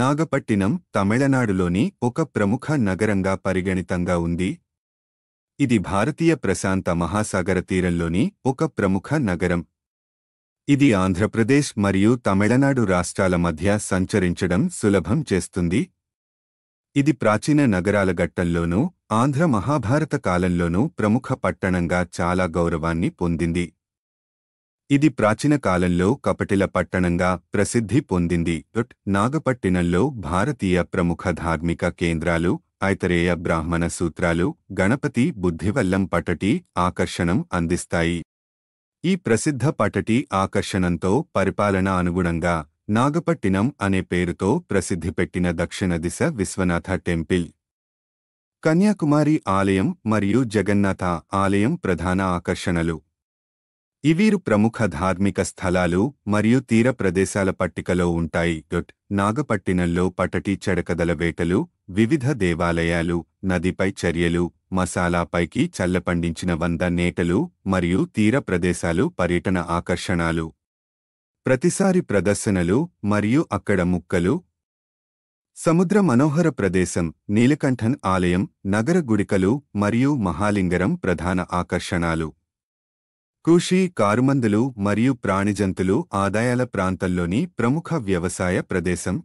నాగపట్టినం తమిళనాడులోని ఒక ప్రముఖ నగరంగా పరిగణితంగా ఉంది ఇది భారతీయ ప్రశాంత మహాసాగర తీరంలోని ఒక ప్రముఖ నగరం ఇది ఆంధ్రప్రదేశ్ మరియు తమిళనాడు రాష్ట్రాల మధ్య సంచరించడం సులభం చేస్తుంది ఇది ప్రాచీన నగరాల ఘట్టంలోనూ ఆంధ్ర మహాభారత కాలంలోనూ ప్రముఖ పట్టణంగా చాలా గౌరవాన్ని పొందింది ఇది ప్రాచీన కాలంలో కపటిల పట్టణంగా ప్రసిద్ధి పొందింది నాగపట్టినంలో భారతీయ ప్రముఖ ధార్మిక కేంద్రాలు ఐతరేయ బ్రాహ్మణ సూత్రాలు గణపతి బుద్ధివల్లం పటటి ఆకర్షణం అందిస్తాయి ఈ ప్రసిద్ధ పటటి ఆకర్షణంతో పరిపాలన అనుగుణంగా నాగపట్టినం అనే పేరుతో ప్రసిద్ధి పెట్టిన దక్షిణ దిశ విశ్వనాథ టెంపిల్ కన్యాకుమారి ఆలయం మరియు జగన్నాథ ఆలయం ప్రధాన ఆకర్షణలు ఇవీరు ప్రముఖ ధార్మిక స్థలాలు మరియు తీర ప్రదేశాల పట్టికలో ఉంటాయి డొట్ నాగపట్టినంలో పటటి చెడకదల వేటలు వివిధ దేవాలయాలు నదిపై చర్యలు మసాలాపైకి చల్లపండించిన వంద నేటలు మరియు తీర ప్రదేశాలు పర్యటన ఆకర్షణలు ప్రతిసారి ప్రదర్శనలు మరియు అక్కడ ముక్కలు సముద్ర మనోహర ప్రదేశం నీలకంఠన్ ఆలయం నగర గుడికలు మరియు మహాలింగరం ప్రధాన ఆకర్షణలు కృషి కారుమందులు మరియు ప్రాణిజంతులు ఆదాయాల ప్రాంతంలోని ప్రముఖ వ్యవసాయ ప్రదేశం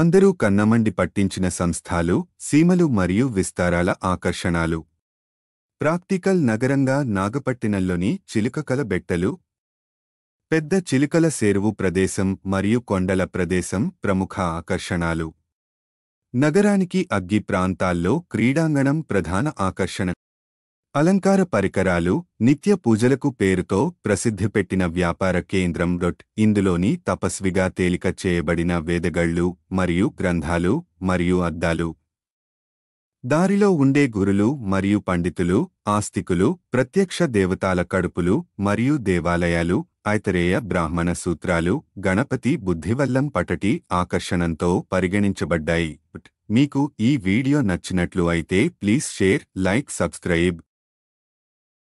అందరూ కన్నమండి పట్టించిన సంస్థాలు సీమలు మరియు విస్తారాల ఆకర్షణాలు ప్రాక్టికల్ నగరంగా నాగపట్టినంలోని చిలుకకల బెట్టలు పెద్ద చిలుకల సేరువు ప్రదేశం మరియు కొండల ప్రదేశం ప్రముఖ ఆకర్షణాలు నగరానికి అగ్గి ప్రాంతాల్లో క్రీడాంగణం ప్రధాన ఆకర్షణ అలంకార పరికరాలు నిత్య పూజలకు పేరుతో ప్రసిద్ధి పెట్టిన వ్యాపార కేంద్రం రొట్ ఇందులోని తపస్విగా తేలిక చేయబడిన వేదగళ్ళు మరియు గ్రంథాలు మరియు అద్దాలు దారిలో ఉండే గురులు మరియు పండితులు ఆస్తికులు ప్రత్యక్ష దేవతాల కడుపులు మరియు దేవాలయాలు ఐతరేయ బ్రాహ్మణ సూత్రాలు గణపతి బుద్ధివల్లం పటటి ఆకర్షణంతో పరిగణించబడ్డాయి మీకు ఈ వీడియో నచ్చినట్లు అయితే ప్లీజ్ షేర్ లైక్ సబ్స్క్రైబ్